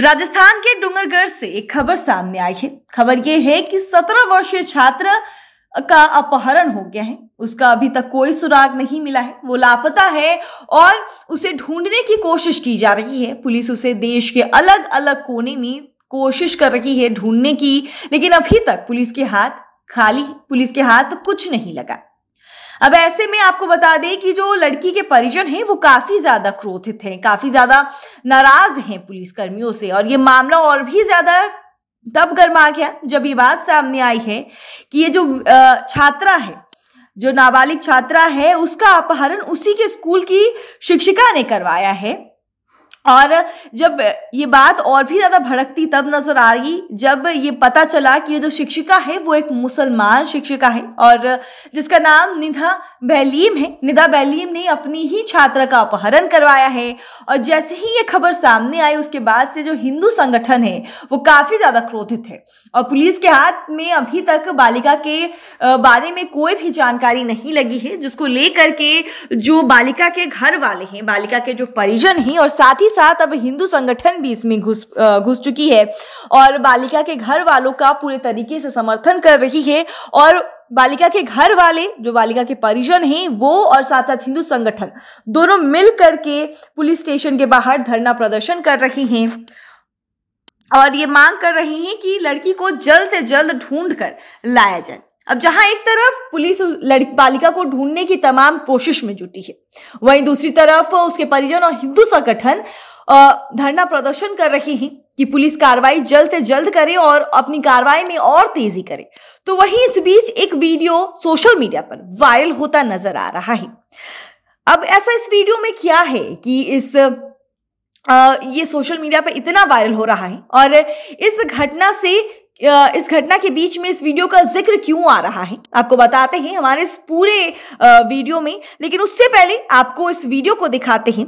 राजस्थान के डूंगरगढ़ से एक खबर सामने आई है खबर यह है कि सत्रह वर्षीय छात्र का अपहरण हो गया है उसका अभी तक कोई सुराग नहीं मिला है वो लापता है और उसे ढूंढने की कोशिश की जा रही है पुलिस उसे देश के अलग अलग कोने में कोशिश कर रही है ढूंढने की लेकिन अभी तक पुलिस के हाथ खाली पुलिस के हाथ कुछ नहीं लगा अब ऐसे में आपको बता दें कि जो लड़की के परिजन हैं वो काफ़ी ज़्यादा क्रोधित हैं काफ़ी ज़्यादा नाराज़ हैं पुलिसकर्मियों से और ये मामला और भी ज़्यादा तब गर्मा गया जब ये बात सामने आई है कि ये जो छात्रा है जो नाबालिग छात्रा है उसका अपहरण उसी के स्कूल की शिक्षिका ने करवाया है और जब ये बात और भी ज़्यादा भड़कती तब नज़र आ रही जब ये पता चला कि ये जो शिक्षिका है वो एक मुसलमान शिक्षिका है और जिसका नाम निधा बहलीम है निधा बहलीम ने अपनी ही छात्रा का अपहरण करवाया है और जैसे ही ये खबर सामने आई उसके बाद से जो हिंदू संगठन है वो काफ़ी ज़्यादा क्रोधित है और पुलिस के हाथ में अभी तक बालिका के बारे में कोई भी जानकारी नहीं लगी है जिसको लेकर के जो बालिका के घर वाले हैं बालिका के जो परिजन हैं और साथ ही ही साथ अब हिंदू संगठन भी इसमें घुस घुस चुकी है और बालिका के घर वालों का पूरे तरीके से समर्थन कर रही है और बालिका के घर वाले जो बालिका के परिजन हैं वो और साथ साथ हिंदू संगठन दोनों मिल करके पुलिस स्टेशन के बाहर धरना प्रदर्शन कर रही हैं और ये मांग कर रही हैं कि लड़की को जल्द से जल्द ढूंढ कर लाया जाए अब जहां एक तरफ पुलिस लड़की बालिका को ढूंढने की तमाम कोशिश में जुटी है वहीं दूसरी तरफ उसके परिजन और हिंदू संगठन धरना प्रदर्शन कर रही है कि पुलिस कार्रवाई जल्द से जल्द करे और अपनी कार्रवाई में और तेजी करे तो वहीं इस बीच एक वीडियो सोशल मीडिया पर वायरल होता नजर आ रहा है अब ऐसा इस वीडियो में क्या है कि इस आ, ये सोशल मीडिया पर इतना वायरल हो रहा है और इस घटना से इस घटना के बीच में इस वीडियो का जिक्र क्यों आ रहा है आपको बताते हैं हमारे इस पूरे वीडियो में लेकिन उससे पहले आपको इस वीडियो को दिखाते हैं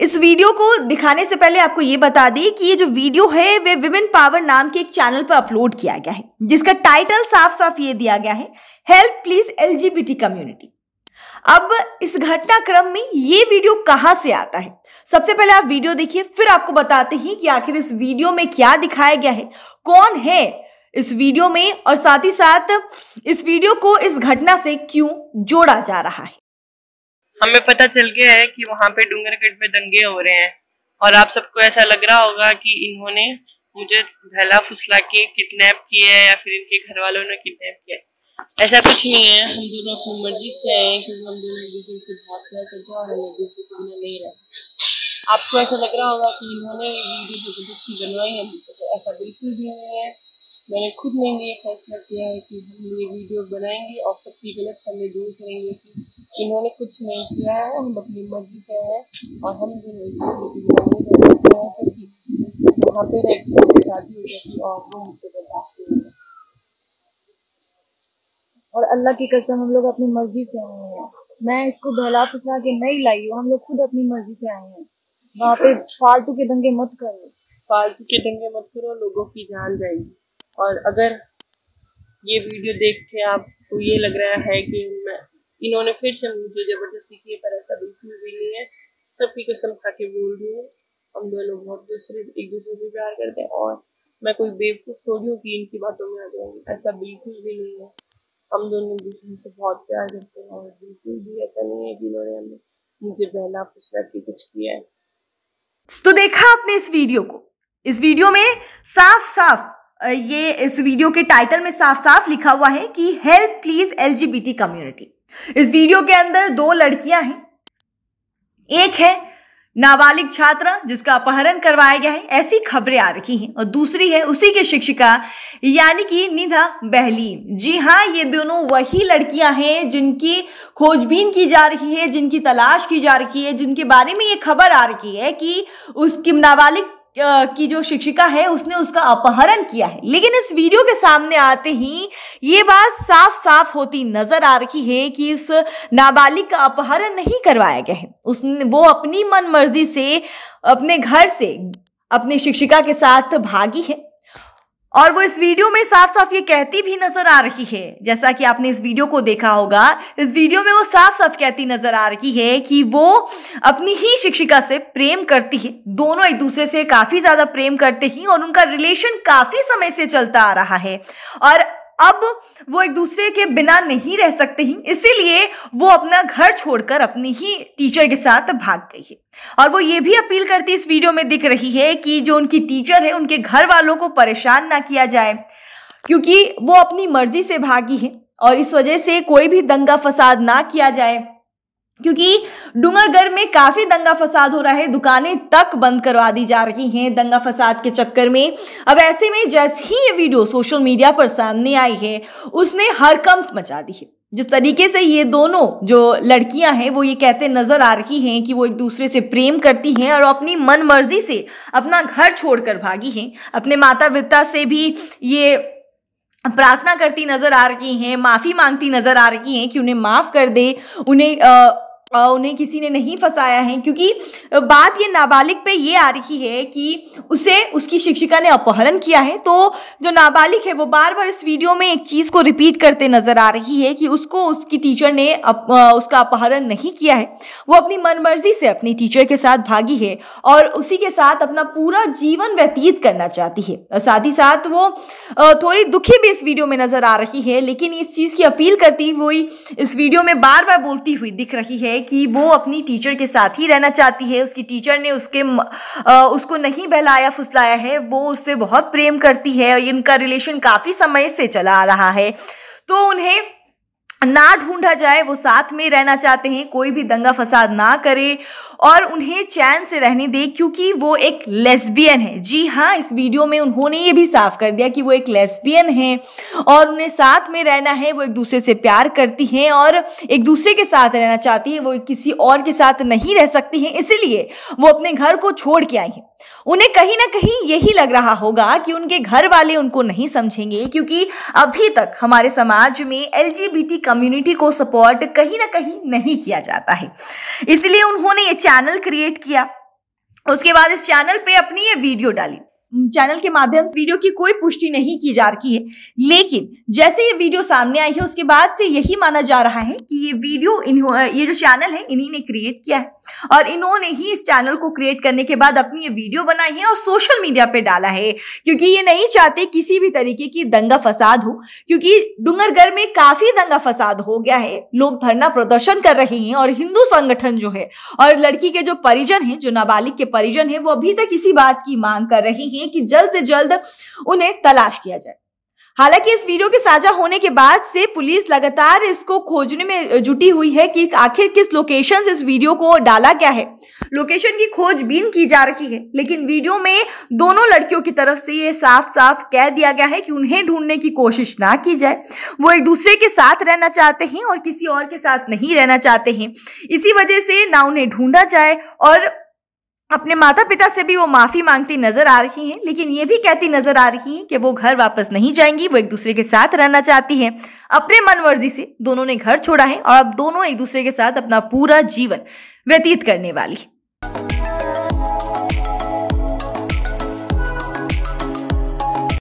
इस वीडियो को दिखाने से पहले आपको ये बता दें कि ये जो वीडियो है वे विमेन पावर नाम के एक चैनल पर अपलोड किया गया है जिसका टाइटल साफ साफ ये दिया गया है हेल्प प्लीज एलजीबीटी कम्युनिटी अब इस घटनाक्रम में ये वीडियो कहाँ से आता है सबसे पहले आप वीडियो देखिए फिर आपको बताते हैं कि आखिर इस वीडियो में क्या दिखाया गया है कौन है इस वीडियो में और साथ ही साथ इस वीडियो को इस घटना से क्यों जोड़ा जा रहा है हमें पता चल गया है कि वहाँ पे डूंगरगढ़ में दंगे हो रहे हैं और आप सबको ऐसा लग रहा होगा कि इन्होंने मुझे बहला फुसला के किडनैप किया है या फिर इनके घर वालों ने किडनैप किया है ऐसा कुछ नहीं है हम दोनों अपनी मर्जी से आए हैं क्योंकि हम दोनों एक दूसरे से बहुत प्यार करते हैं और हम एक दूसरे के बिना नहीं रहते आपको ऐसा लग रहा होगा कि इन्होंने वीडियो जबरदस्ती बनवाई है मुझसे तो ऐसा बिल्कुल भी नहीं है मैंने खुद ने ये फैसला किया है कि हम ये वीडियो बनाएंगे और सबकी गलत हमें दूर करेंगे कि इन्होंने कुछ नहीं किया है हम अपनी मर्जी से हैं और हम दोनों एक दूसरे के बिना नहीं रह सकते हैं क्योंकि वहाँ पे शादी हो जाती और वो मुझसे बर्दाश्त नहीं और अल्लाह की कसम हम लोग अपनी मर्जी से आए हैं मैं इसको बहला फुसला के नहीं लाई हूँ हम लोग खुद अपनी मर्जी से आए हैं वहाँ पे फालतू के दंगे मत करो फालतू के दंगे मत करो लोगों की जान जाएगी और अगर ये वीडियो देख के आपको ये लग रहा है कि मैं इन्होंने फिर से मुझे ज़बरदस्ती की पर ऐसा बिल्कुल भी नहीं है सबकी कसम खा के बोल रही हूँ हम दोनों बहुत दूसरे एक दूसरे से प्यार करते हैं और मैं कोई बेवकूफ़ थोड़ी हूँ कि इनकी बातों में आ जाऊँगी ऐसा बिल्कुल भी नहीं है हम दोनों दूसरे से बहुत प्यार करते हैं और बिल्कुल भी ऐसा नहीं है कि इन्होंने हमें मुझे बहला फुसला की कुछ किया है तो देखा आपने इस वीडियो को इस वीडियो में साफ साफ ये इस वीडियो के टाइटल में साफ साफ लिखा हुआ है कि हेल्प प्लीज एलजीबीटी कम्युनिटी इस वीडियो के अंदर दो लड़कियां हैं एक है नाबालिग छात्रा जिसका अपहरण करवाया गया है ऐसी खबरें आ रखी हैं और दूसरी है उसी के शिक्षिका यानी कि निधा बहलीम जी हाँ ये दोनों वही लड़कियां हैं जिनकी खोजबीन की जा रही है जिनकी तलाश की जा रही है जिनके बारे में ये खबर आ रही है कि उसकी नाबालिग की जो शिक्षिका है उसने उसका अपहरण किया है लेकिन इस वीडियो के सामने आते ही ये बात साफ साफ होती नजर आ रही है कि इस नाबालिग का अपहरण नहीं करवाया गया है उसने वो अपनी मन मर्जी से अपने घर से अपनी शिक्षिका के साथ भागी है और वो इस वीडियो में साफ साफ ये कहती भी नजर आ रही है जैसा कि आपने इस वीडियो को देखा होगा इस वीडियो में वो साफ साफ कहती नजर आ रही है कि वो अपनी ही शिक्षिका से प्रेम करती है दोनों एक दूसरे से काफी ज्यादा प्रेम करते हैं और उनका रिलेशन काफी समय से चलता आ रहा है और अब वो एक दूसरे के बिना नहीं रह सकते ही इसीलिए वो अपना घर छोड़कर अपनी ही टीचर के साथ भाग गई है और वो ये भी अपील करती इस वीडियो में दिख रही है कि जो उनकी टीचर है उनके घर वालों को परेशान ना किया जाए क्योंकि वो अपनी मर्जी से भागी है और इस वजह से कोई भी दंगा फसाद ना किया जाए क्योंकि डूंगरगढ़ में काफी दंगा फसाद हो रहा है दुकानें तक बंद करवा दी जा रही हैं दंगा फसाद के चक्कर में अब ऐसे में जैसे ही ये वीडियो सोशल मीडिया पर सामने आई है उसने हरकंप मचा दी है जिस तरीके से ये दोनों जो लड़कियां हैं वो ये कहते नजर आ रही हैं कि वो एक दूसरे से प्रेम करती हैं और अपनी मन मर्जी से अपना घर छोड़कर भागी हैं अपने माता पिता से भी ये प्रार्थना करती नजर आ रही हैं माफ़ी मांगती नजर आ रही हैं कि उन्हें माफ़ कर दे उन्हें आ, उन्हें किसी ने नहीं फंसाया है क्योंकि बात ये नाबालिग पे ये आ रही है कि उसे उसकी शिक्षिका ने अपहरण किया है तो जो नाबालिग है वो बार बार इस वीडियो में एक चीज़ को रिपीट करते नज़र आ रही है कि उसको उसकी टीचर ने अप, उसका अपहरण नहीं किया है वो अपनी मनमर्जी से अपनी टीचर के साथ भागी है और उसी के साथ अपना पूरा जीवन व्यतीत करना चाहती है साथ ही साथ वो थोड़ी दुखी भी इस वीडियो में नज़र आ रही है लेकिन इस चीज़ की अपील करती हुई इस वीडियो में बार बार बोलती हुई दिख रही है कि वो अपनी टीचर के साथ ही रहना चाहती है उसकी टीचर ने उसके आ, उसको नहीं बहलाया फुसलाया है वो उससे बहुत प्रेम करती है और इनका रिलेशन काफ़ी समय से चला आ रहा है तो उन्हें ना ढूंढा जाए वो साथ में रहना चाहते हैं कोई भी दंगा फसाद ना करे और उन्हें चैन से रहने दे क्योंकि वो एक लेस्बियन है जी हाँ इस वीडियो में उन्होंने ये भी साफ कर दिया कि वो एक लेस्बियन है और उन्हें साथ में रहना है वो एक दूसरे से प्यार करती हैं और एक दूसरे के साथ रहना चाहती है वो किसी और के साथ नहीं रह सकती हैं इसीलिए वो अपने घर को छोड़ के आई हैं उन्हें कहीं ना कहीं यही लग रहा होगा कि उनके घर वाले उनको नहीं समझेंगे क्योंकि अभी तक हमारे समाज में एल कम्युनिटी को सपोर्ट कहीं ना कहीं नहीं किया जाता है इसलिए उन्होंने ये चैनल क्रिएट किया उसके बाद इस चैनल पे अपनी ये वीडियो डाली चैनल के माध्यम से वीडियो की कोई पुष्टि नहीं की जा रही है लेकिन जैसे ये वीडियो सामने आई है उसके बाद से यही माना जा रहा है कि ये वीडियो ये जो चैनल है इन्हीं ने क्रिएट किया है और इन्होंने ही इस चैनल को क्रिएट करने के बाद अपनी ये वीडियो बनाई है और सोशल मीडिया पर डाला है क्योंकि ये नहीं चाहते किसी भी तरीके की दंगा फसाद हो क्योंकि डूंगरगढ़ में काफी दंगा फसाद हो गया है लोग धरना प्रदर्शन कर रहे हैं और हिंदू संगठन जो है और लड़की के जो परिजन है जो नाबालिग के परिजन है वो अभी तक इसी बात की मांग कर रहे हैं चाहिए कि जल्द से जल्द उन्हें तलाश किया जाए हालांकि इस वीडियो के साझा होने के बाद से पुलिस लगातार इसको खोजने में जुटी हुई है कि आखिर किस लोकेशन से इस वीडियो को डाला गया है लोकेशन की खोजबीन की जा रही है लेकिन वीडियो में दोनों लड़कियों की तरफ से ये साफ साफ कह दिया गया है कि उन्हें ढूंढने की कोशिश ना की जाए वो एक दूसरे के साथ रहना चाहते हैं और किसी और के साथ नहीं रहना चाहते हैं इसी वजह से ना उन्हें ढूंढा जाए और अपने माता पिता से भी वो माफ़ी मांगती नज़र आ रही हैं लेकिन ये भी कहती नज़र आ रही हैं कि वो घर वापस नहीं जाएंगी वो एक दूसरे के साथ रहना चाहती हैं अपने मन मर्जी से दोनों ने घर छोड़ा है और अब दोनों एक दूसरे के साथ अपना पूरा जीवन व्यतीत करने वाली